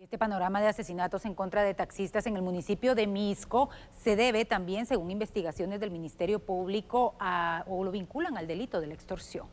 Este panorama de asesinatos en contra de taxistas en el municipio de Misco se debe también, según investigaciones del Ministerio Público, o lo vinculan al delito de la extorsión.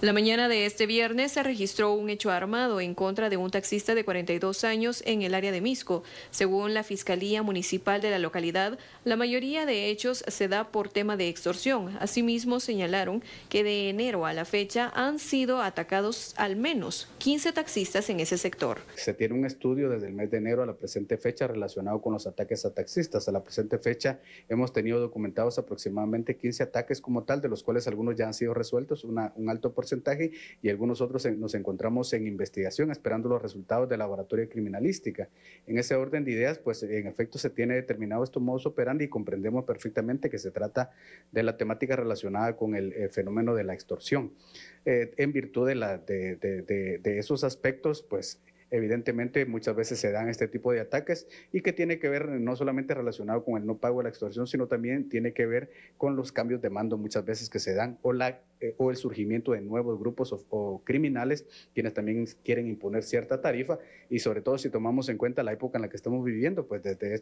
La mañana de este viernes se registró un hecho armado en contra de un taxista de 42 años en el área de Misco. Según la Fiscalía Municipal de la localidad, la mayoría de hechos se da por tema de extorsión. Asimismo, señalaron que de enero a la fecha han sido atacados al menos 15 taxistas en ese sector. Se tiene un estudio desde el mes de enero a la presente fecha relacionado con los ataques a taxistas. A la presente fecha hemos tenido documentados aproximadamente 15 ataques como tal, de los cuales algunos ya han sido resueltos, un alto porcentaje y algunos otros nos encontramos en investigación esperando los resultados de laboratorio criminalística. En ese orden de ideas, pues en efecto se tiene determinado estos modos operandi y comprendemos perfectamente que se trata de la temática relacionada con el, eh, fenómeno de la extorsión. Eh, en virtud de, la, de, de, esos aspectos, pues evidentemente muchas veces se dan este tipo de ataques y que tiene que ver no solamente relacionado con el no pago de la extorsión, sino también tiene que ver con los cambios de mando muchas veces que se dan o, la, eh, o el surgimiento de nuevos grupos o, criminales quienes también quieren imponer cierta tarifa y sobre todo si tomamos en cuenta la época en la que estamos viviendo, pues desde,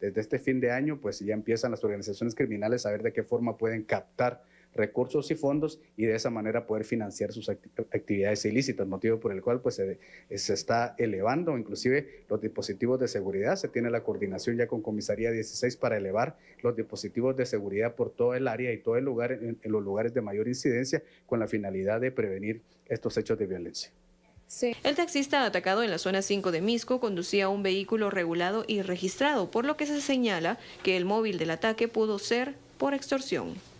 desde este fin de año pues ya empiezan las organizaciones criminales a ver de qué forma pueden captar recursos y fondos y de esa manera poder financiar sus actividades ilícitas, motivo por el cual pues, se, está elevando inclusive los dispositivos de seguridad. Se tiene la coordinación ya con Comisaría 16 para elevar los dispositivos de seguridad por todo el área y todo el lugar, en, los lugares de mayor incidencia, con la finalidad de prevenir estos hechos de violencia. El taxista atacado en la zona 5 de Misco conducía un vehículo regulado y registrado, por lo que se señala que el móvil del ataque pudo ser por extorsión.